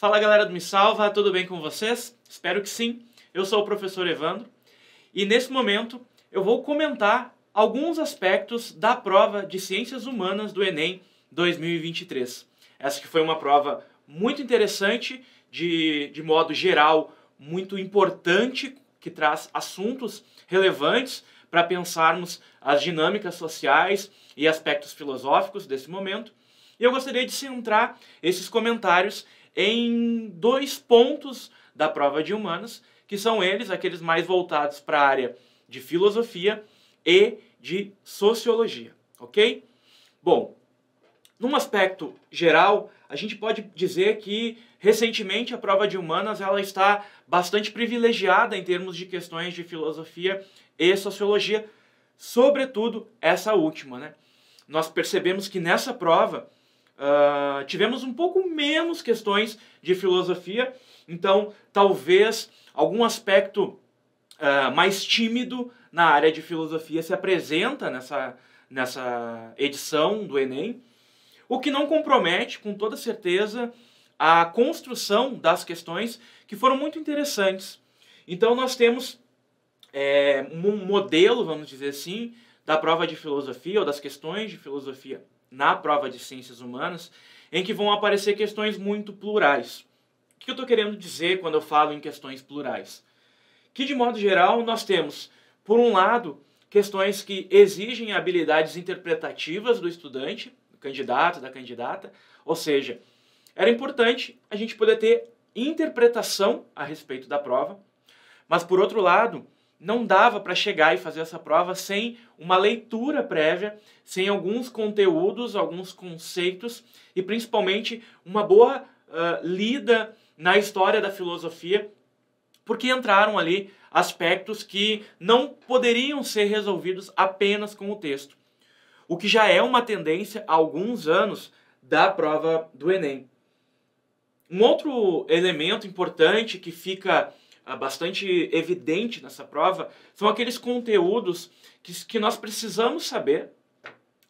Fala galera do Me Salva, tudo bem com vocês? Espero que sim. Eu sou o professor Evandro e nesse momento eu vou comentar alguns aspectos da prova de Ciências Humanas do Enem 2023. Essa que foi uma prova muito interessante, de, de modo geral, muito importante, que traz assuntos relevantes para pensarmos as dinâmicas sociais e aspectos filosóficos desse momento. E eu gostaria de centrar esses comentários em dois pontos da prova de humanas que são eles, aqueles mais voltados para a área de filosofia e de sociologia, ok? Bom, num aspecto geral, a gente pode dizer que recentemente a prova de humanas ela está bastante privilegiada em termos de questões de filosofia e sociologia, sobretudo essa última, né? Nós percebemos que nessa prova Uh, tivemos um pouco menos questões de filosofia, então talvez algum aspecto uh, mais tímido na área de filosofia se apresenta nessa, nessa edição do Enem, o que não compromete, com toda certeza, a construção das questões que foram muito interessantes. Então nós temos é, um modelo, vamos dizer assim, da prova de filosofia ou das questões de filosofia na prova de ciências humanas, em que vão aparecer questões muito plurais. O que eu estou querendo dizer quando eu falo em questões plurais? Que, de modo geral, nós temos, por um lado, questões que exigem habilidades interpretativas do estudante, do candidato, da candidata, ou seja, era importante a gente poder ter interpretação a respeito da prova, mas, por outro lado, não dava para chegar e fazer essa prova sem uma leitura prévia, sem alguns conteúdos, alguns conceitos e principalmente uma boa uh, lida na história da filosofia, porque entraram ali aspectos que não poderiam ser resolvidos apenas com o texto. O que já é uma tendência há alguns anos da prova do Enem. Um outro elemento importante que fica ah, bastante evidente nessa prova são aqueles conteúdos que, que nós precisamos saber,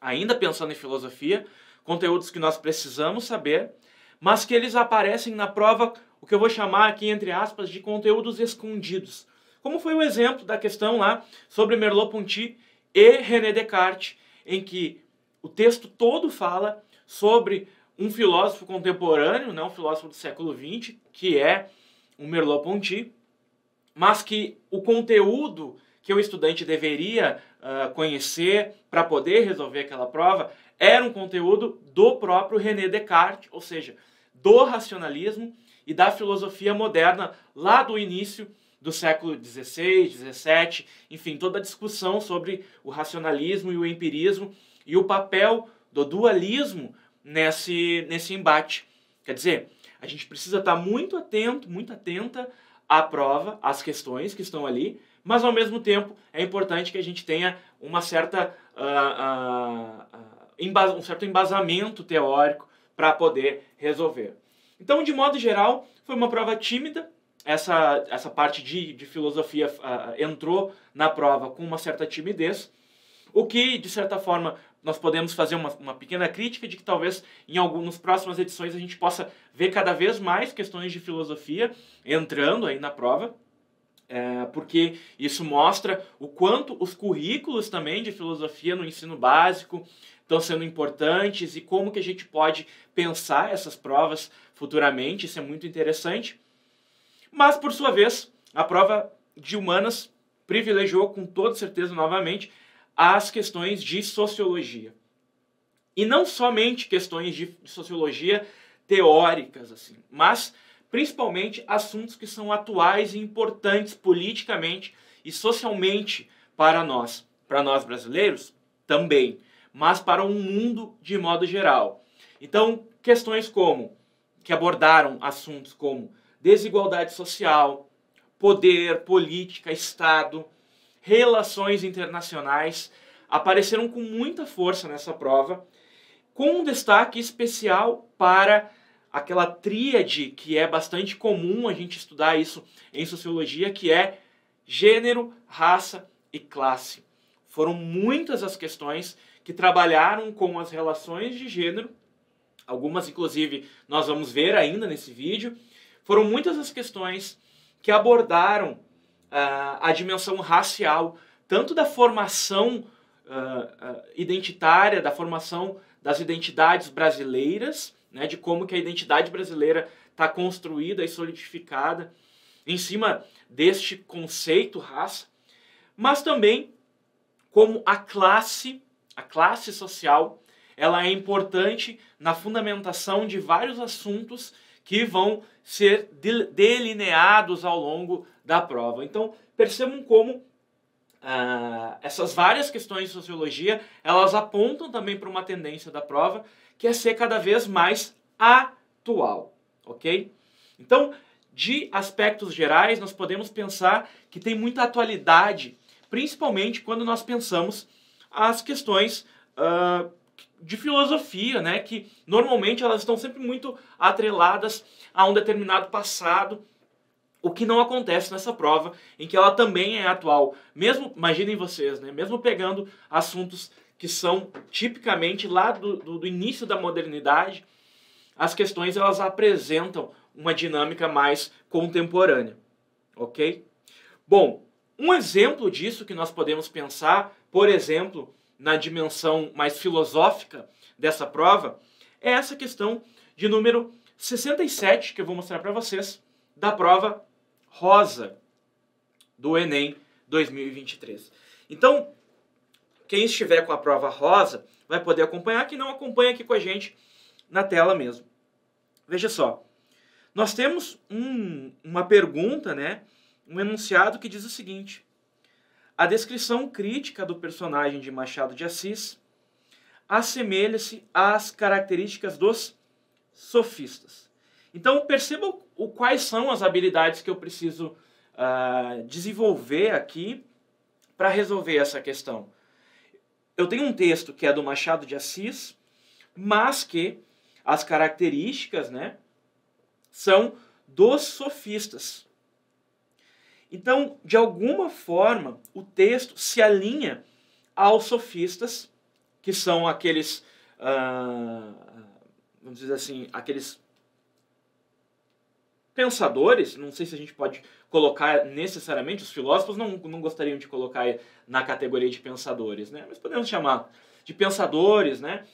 ainda pensando em filosofia, conteúdos que nós precisamos saber, mas que eles aparecem na prova, o que eu vou chamar aqui, entre aspas, de conteúdos escondidos. Como foi o exemplo da questão lá sobre Merleau-Ponty e René Descartes, em que o texto todo fala sobre um filósofo contemporâneo, né, um filósofo do século XX, que é o Merleau-Ponty, mas que o conteúdo que o estudante deveria uh, conhecer para poder resolver aquela prova era um conteúdo do próprio René Descartes, ou seja, do racionalismo e da filosofia moderna lá do início do século XVI, XVII, enfim, toda a discussão sobre o racionalismo e o empirismo e o papel do dualismo nesse, nesse embate. Quer dizer, a gente precisa estar tá muito atento, muito atenta a prova as questões que estão ali, mas ao mesmo tempo é importante que a gente tenha uma certa, uh, uh, um certo embasamento teórico para poder resolver. Então, de modo geral, foi uma prova tímida. Essa, essa parte de, de filosofia entrou na prova com uma certa timidez, o que, de certa forma, nós podemos fazer uma, uma pequena crítica de que talvez em algumas próximas edições a gente possa ver cada vez mais questões de filosofia entrando aí na prova. É, porque isso mostra o quanto os currículos também de filosofia no ensino básico estão sendo importantes e como que a gente pode pensar essas provas futuramente, isso é muito interessante. Mas, por sua vez, a prova de humanas privilegiou com toda certeza novamente às questões de sociologia. E não somente questões de, sociologia teóricas, assim, mas principalmente assuntos que são atuais e importantes politicamente e socialmente para nós, para nós brasileiros também, mas para o um mundo de modo geral. Então, questões como que abordaram assuntos como desigualdade social, poder, política, Estado, relações internacionais, apareceram com muita força nessa prova, com um destaque especial para aquela tríade que é bastante comum a gente estudar isso em sociologia, que é gênero, raça e classe. Foram muitas as questões que trabalharam com as relações de gênero, algumas inclusive nós vamos ver ainda nesse vídeo. Foram muitas as questões que abordaram uh, a dimensão racial, tanto da formação uh, identitária, da formação das identidades brasileiras, né, de como que a identidade brasileira está construída e solidificada em cima deste conceito raça, mas também como a classe, a classe social, ela é importante na fundamentação de vários assuntos que vão ser delineados ao longo da prova. Então, percebam como ah, essas várias questões de sociologia, elas apontam também para uma tendência da prova, que é ser cada vez mais atual, ok? Então, de aspectos gerais, nós podemos pensar que tem muita atualidade, principalmente quando nós pensamos as questões ah, de filosofia, né? Que normalmente elas estão sempre muito atreladas a um determinado passado, o que não acontece nessa prova, em que ela também é atual. Mesmo, imaginem vocês, né? Mesmo pegando assuntos que são tipicamente lá do, do, do início da modernidade, as questões elas apresentam uma dinâmica mais contemporânea, ok? Bom, um exemplo disso que nós podemos pensar, por exemplo, na dimensão mais filosófica dessa prova é essa questão de número 67, que eu vou mostrar para vocês, da prova rosa do Enem 2023. Então, quem estiver com a prova rosa vai poder acompanhar, quem não acompanha aqui com a gente na tela mesmo. Veja só, nós temos um, uma pergunta, né, um enunciado que diz o seguinte: a descrição crítica do personagem de Machado de Assis assemelha-se às características dos sofistas. Então percebam o, quais são as habilidades que eu preciso uh, desenvolver aqui para resolver essa questão. Eu tenho um texto que é do Machado de Assis, mas que as características né, são dos sofistas. Então, de alguma forma, o texto se alinha aos sofistas, que são aqueles, ah, vamos dizer assim, aqueles pensadores, não sei se a gente pode colocar necessariamente, os filósofos não, não gostariam de colocar na categoria de pensadores, né? mas podemos chamar de pensadores, né?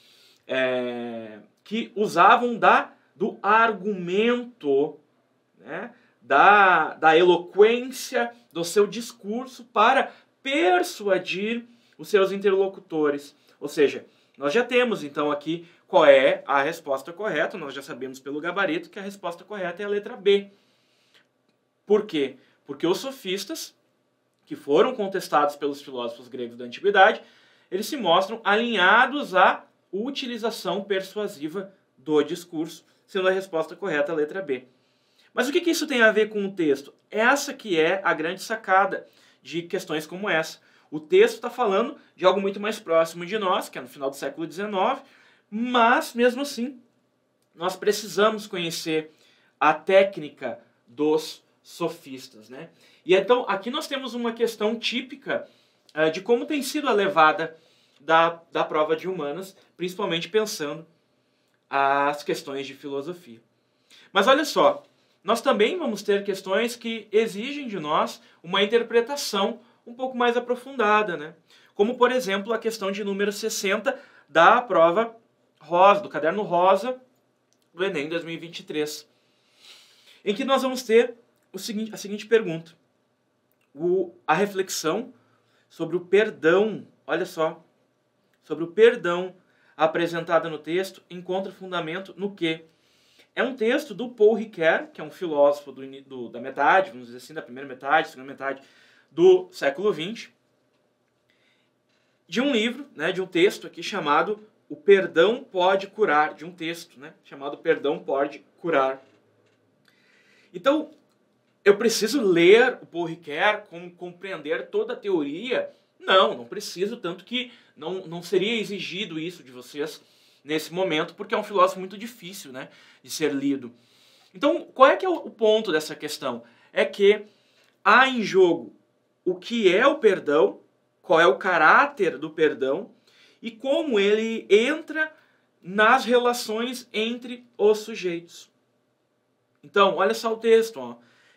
É, que usavam da, do argumento, né? da, da eloquência do seu discurso para persuadir os seus interlocutores. Ou seja, nós já temos então aqui qual é a resposta correta, nós já sabemos pelo gabarito que a resposta correta é a letra B. Por quê? Porque os sofistas, que foram contestados pelos filósofos gregos da antiguidade, eles se mostram alinhados à utilização persuasiva do discurso, sendo a resposta correta a letra B. Mas o que, que isso tem a ver com o texto? Essa que é a grande sacada de questões como essa. O texto está falando de algo muito mais próximo de nós, que é no final do século XIX, mas mesmo assim nós precisamos conhecer a técnica dos sofistas. Né? E então aqui nós temos uma questão típica uh, de como tem sido a levada da, da prova de humanas, principalmente pensando as questões de filosofia. Mas olha só, nós também vamos ter questões que exigem de nós uma interpretação um pouco mais aprofundada, né? Como, por exemplo, a questão de número 60 da prova rosa, do caderno rosa do Enem 2023, em que nós vamos ter o seguinte, a seguinte pergunta. O, a reflexão sobre o perdão, olha só, sobre o perdão apresentada no texto encontra fundamento no quê? É um texto do Paul Ricoeur, que é um filósofo do, do, da metade, vamos dizer assim, da primeira metade, segunda metade do século XX, de um livro, né, de um texto aqui chamado O Perdão Pode Curar, de um texto né, chamado Perdão Pode Curar. Então, eu preciso ler o Paul Ricoeur, como compreender toda a teoria? Não, não preciso, tanto que não, não seria exigido isso de vocês nesse momento, porque é um filósofo muito difícil né, de ser lido. Então, qual é que é o ponto dessa questão? É que há em jogo o que é o perdão, qual é o caráter do perdão e como ele entra nas relações entre os sujeitos. Então, olha só o texto. Ó.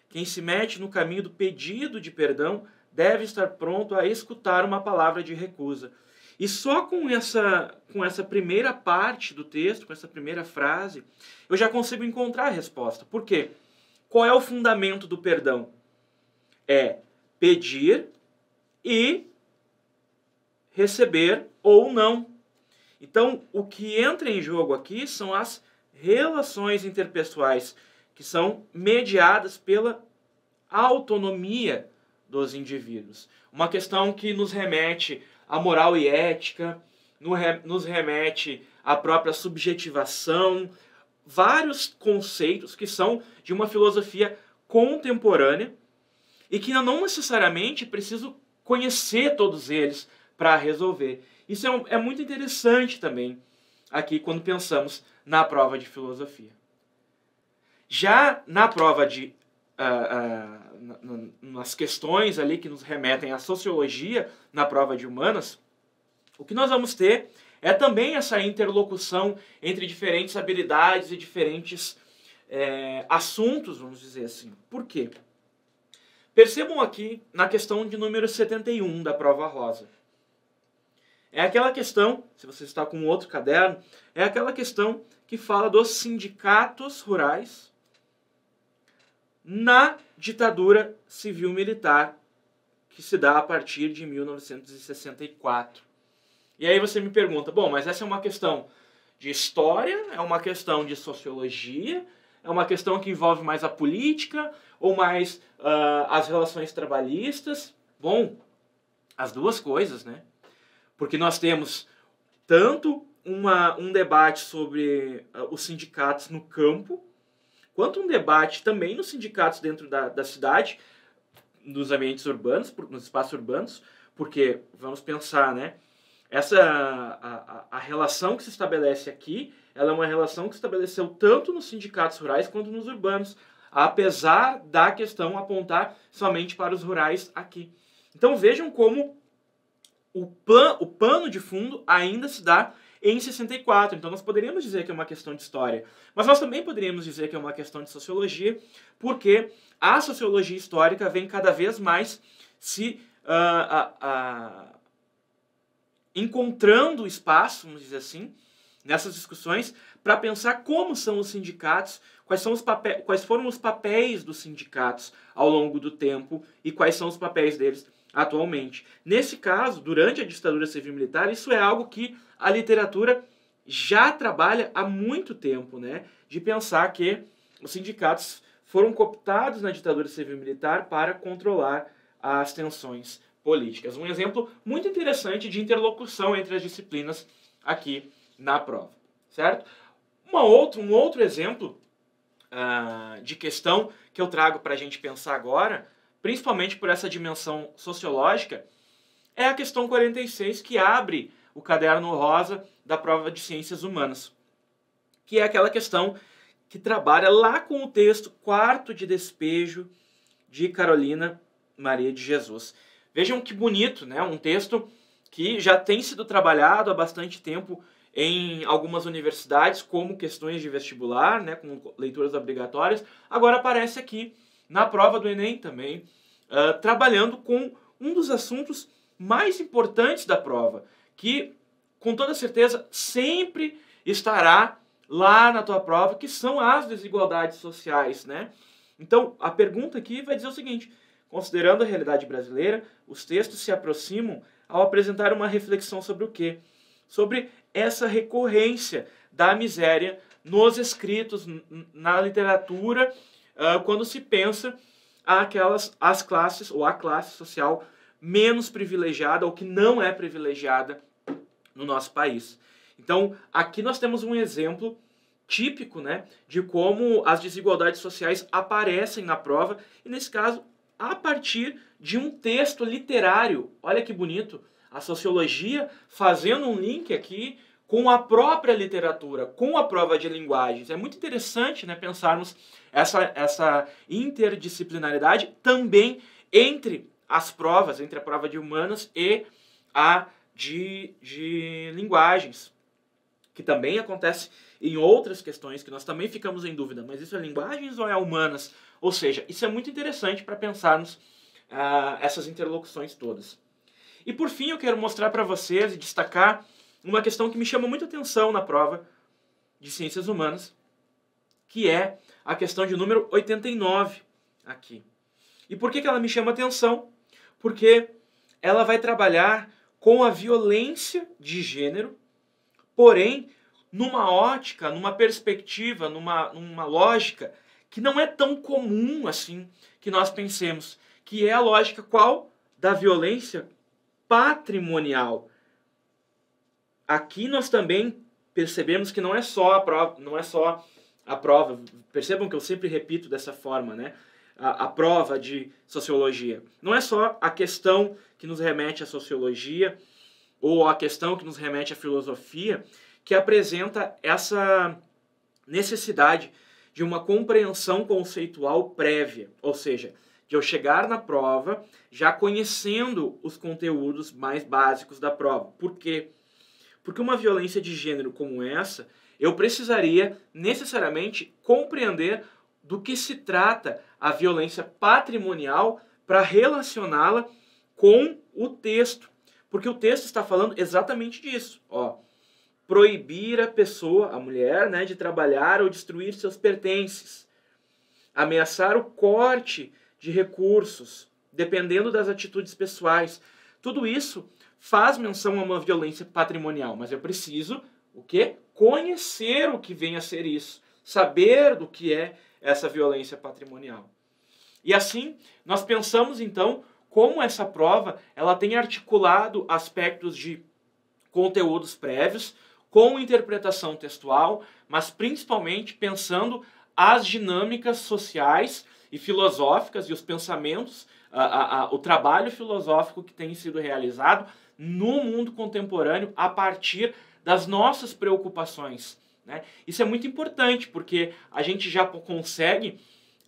Quem se mete no caminho do pedido de perdão deve estar pronto a escutar uma palavra de recusa. E só com essa, com essa primeira parte do texto, com essa primeira frase, eu já consigo encontrar a resposta. Por quê? Qual é o fundamento do perdão? É pedir e receber ou não. Então, o que entra em jogo aqui são as relações interpessoais, que são mediadas pela autonomia dos indivíduos. Uma questão que nos remete a moral e ética, nos remete à própria subjetivação, vários conceitos que são de uma filosofia contemporânea e que não necessariamente preciso conhecer todos eles para resolver. Isso é, um, é muito interessante também aqui quando pensamos na prova de filosofia. Já na prova de nas questões ali que nos remetem à sociologia na prova de humanas, o que nós vamos ter é também essa interlocução entre diferentes habilidades e diferentes é, assuntos, vamos dizer assim. Por quê? Percebam aqui na questão de número 71 da prova rosa. É aquela questão, se você está com outro caderno, é aquela questão que fala dos sindicatos rurais na ditadura civil-militar que se dá a partir de 1964. E aí você me pergunta, bom, mas essa é uma questão de história, é uma questão de sociologia, é uma questão que envolve mais a política ou mais uh, as relações trabalhistas? Bom, as duas coisas, né? Porque nós temos tanto uma, um debate sobre uh, os sindicatos no campo, quanto um debate também nos sindicatos dentro da, da cidade, nos ambientes urbanos, nos espaços urbanos, porque vamos pensar, né? Essa a, a, relação que se estabelece aqui, ela é uma relação que se estabeleceu tanto nos sindicatos rurais quanto nos urbanos, apesar da questão apontar somente para os rurais aqui. Então vejam como o, plan, o pano de fundo ainda se dá em 64. Então nós poderíamos dizer que é uma questão de história, mas nós também poderíamos dizer que é uma questão de sociologia, porque a sociologia histórica vem cada vez mais se uh, uh, uh, encontrando espaço, vamos dizer assim, nessas discussões para pensar como são os sindicatos, quais, são os papéis, quais foram os papéis dos sindicatos ao longo do tempo e quais são os papéis deles atualmente. Nesse caso, durante a ditadura civil-militar, isso é algo que a literatura já trabalha há muito tempo, né, de pensar que os sindicatos foram cooptados na ditadura civil-militar para controlar as tensões políticas. Um exemplo muito interessante de interlocução entre as disciplinas aqui na prova, certo? Uma outra, um outro exemplo uh, de questão que eu trago para a gente pensar agora, principalmente por essa dimensão sociológica, é a questão 46 que abre o caderno rosa da prova de ciências humanas, que é aquela questão que trabalha lá com o texto Quarto de Despejo de Carolina Maria de Jesus. Vejam que bonito, né? Um texto que já tem sido trabalhado há bastante tempo em algumas universidades como questões de vestibular, né, Com leituras obrigatórias. Agora aparece aqui na prova do Enem também, uh, trabalhando com um dos assuntos mais importantes da prova, que com toda certeza sempre estará lá na tua prova, que são as desigualdades sociais, né? Então, a pergunta aqui vai dizer o seguinte: considerando a realidade brasileira, os textos se aproximam ao apresentar uma reflexão sobre o quê? Sobre essa recorrência da miséria nos escritos, na literatura, uh, quando se pensa aquelas as classes ou a classe social menos privilegiada ou que não é privilegiada no nosso país. Então, aqui nós temos um exemplo típico né, de como as desigualdades sociais aparecem na prova, e nesse caso, a partir de um texto literário. Olha que bonito! A sociologia fazendo um link aqui com a própria literatura, com a prova de linguagens. É muito interessante né, pensarmos essa, essa interdisciplinaridade também entre as provas, entre a prova de humanas e a de, de linguagens, que também acontece em outras questões que nós também ficamos em dúvida, mas isso é linguagens ou é humanas? Ou seja, isso é muito interessante para pensarmos ah, essas interlocuções todas. E por fim, eu quero mostrar para vocês e destacar uma questão que me chama muito atenção na prova de ciências humanas, que é a questão de número 89 aqui. E por que, que ela me chama atenção? Porque ela vai trabalhar com a violência de gênero, porém numa ótica, numa perspectiva, numa, numa lógica que não é tão comum assim que nós pensemos, que é a lógica qual? Da violência patrimonial. Aqui nós também percebemos que não é só a prova, não é só a prova. Percebam que eu sempre repito dessa forma, né? a, a prova de sociologia. Não é só a questão que nos remete à sociologia ou a questão que nos remete à filosofia que apresenta essa necessidade de uma compreensão conceitual prévia, ou seja, de eu chegar na prova já conhecendo os conteúdos mais básicos da prova. Por quê? Porque uma violência de gênero como essa, eu precisaria necessariamente compreender do que se trata a violência patrimonial para relacioná-la com o texto, porque o texto está falando exatamente disso, ó. Proibir a pessoa, a mulher, né, de trabalhar ou destruir seus pertences. Ameaçar o corte de recursos, dependendo das atitudes pessoais. Tudo isso faz menção a uma violência patrimonial, mas eu preciso o quê? Conhecer o que vem a ser isso, saber do que é essa violência patrimonial. E assim, nós pensamos então como essa prova ela tem articulado aspectos de conteúdos prévios com interpretação textual, mas principalmente pensando as dinâmicas sociais e filosóficas e os pensamentos, a, a, a, o trabalho filosófico que tem sido realizado no mundo contemporâneo a partir das nossas preocupações né? Isso é muito importante, porque a gente já consegue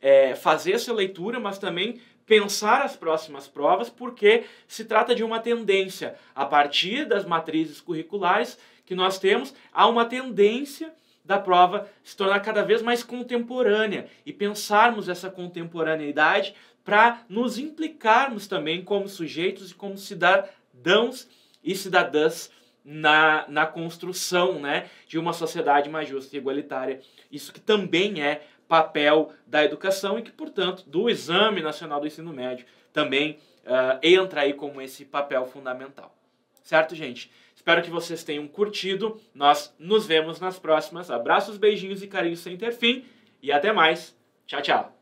é, fazer essa leitura, mas também pensar as próximas provas, porque se trata de uma tendência. A partir das matrizes curriculares que nós temos, há uma tendência da prova se tornar cada vez mais contemporânea e pensarmos essa contemporaneidade para nos implicarmos também como sujeitos e como cidadãos e cidadãs na, na construção né, de uma sociedade mais justa e igualitária. Isso que também é papel da educação e que, portanto, do Exame Nacional do Ensino Médio também uh, entra aí como esse papel fundamental. Certo, gente? Espero que vocês tenham curtido. Nós nos vemos nas próximas. Abraços, beijinhos e carinhos sem ter fim. E até mais. Tchau, tchau.